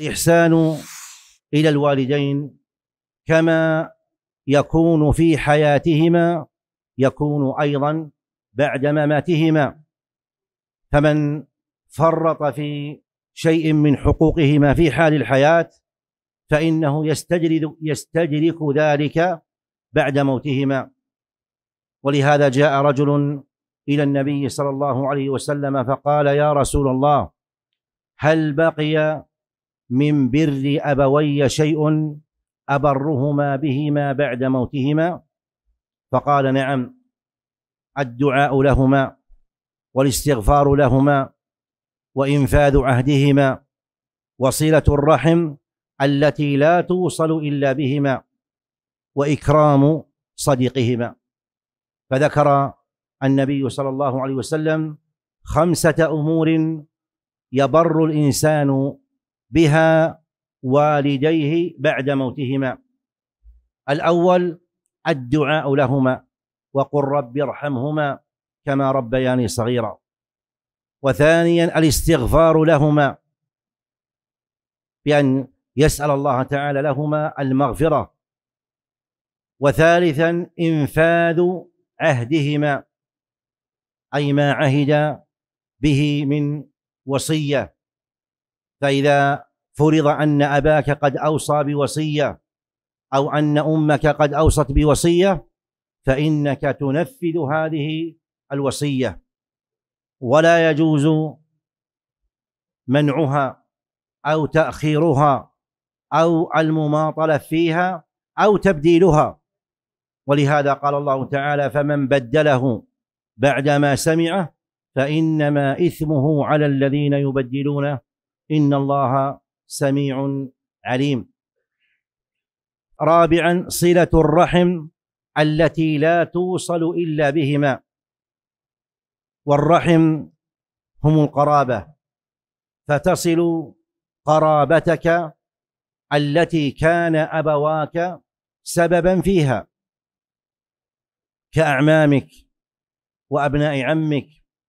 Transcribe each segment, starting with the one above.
الإحسان إلى الوالدين كما يكون في حياتهما يكون أيضا بعد مماتهما فمن فرط في شيء من حقوقهما في حال الحياة فإنه يستجرد يستدرك ذلك بعد موتهما ولهذا جاء رجل إلى النبي صلى الله عليه وسلم فقال يا رسول الله هل بقي من بر أبوي شيء أبرهما بهما بعد موتهما فقال نعم الدعاء لهما والاستغفار لهما وإنفاذ عهدهما وصلة الرحم التي لا توصل إلا بهما وإكرام صديقهما فذكر النبي صلى الله عليه وسلم خمسة أمور يبر الإنسان بها والديه بعد موتهما الاول الدعاء لهما وقل رب ارحمهما كما ربياني صغيرا وثانيا الاستغفار لهما بان يسال الله تعالى لهما المغفره وثالثا انفاذ عهدهما اي ما عهد به من وصيه فإذا فرض أن أباك قد أوصى بوصية أو أن أمك قد أوصت بوصية فإنك تنفذ هذه الوصية ولا يجوز منعها أو تأخيرها أو المماطلة فيها أو تبديلها ولهذا قال الله تعالى فمن بدله بعدما سمعه فإنما إثمه على الذين يبدلونه ان الله سميع عليم رابعا صله الرحم التي لا توصل الا بهما والرحم هم القرابه فتصل قرابتك التي كان ابواك سببا فيها كاعمامك وابناء عمك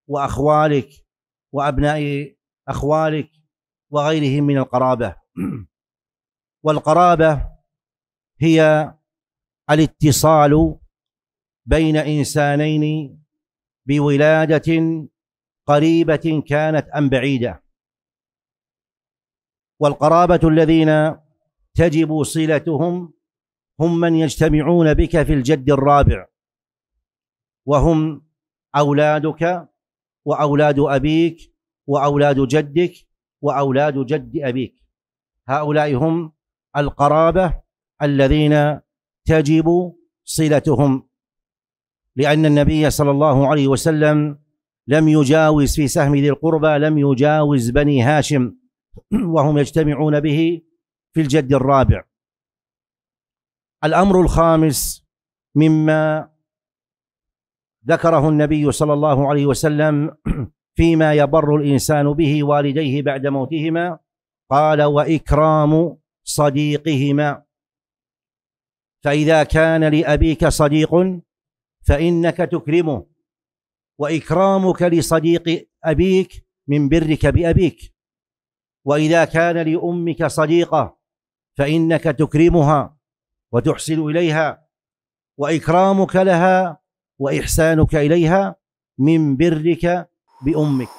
واخوالك وابناء اخوالك وغيرهم من القرابة والقرابة هي الاتصال بين إنسانين بولادة قريبة كانت أم بعيدة والقرابة الذين تجب صلتهم هم من يجتمعون بك في الجد الرابع وهم أولادك وأولاد أبيك وأولاد جدك واولاد جد ابيك هؤلاء هم القرابه الذين تجب صلتهم لان النبي صلى الله عليه وسلم لم يجاوز في سهم ذي القربى لم يجاوز بني هاشم وهم يجتمعون به في الجد الرابع الامر الخامس مما ذكره النبي صلى الله عليه وسلم فيما يبر الانسان به والديه بعد موتهما قال واكرام صديقهما فاذا كان لابيك صديق فانك تكرمه واكرامك لصديق ابيك من برك بابيك واذا كان لامك صديقه فانك تكرمها وتحسن اليها واكرامك لها واحسانك اليها من برك بأمك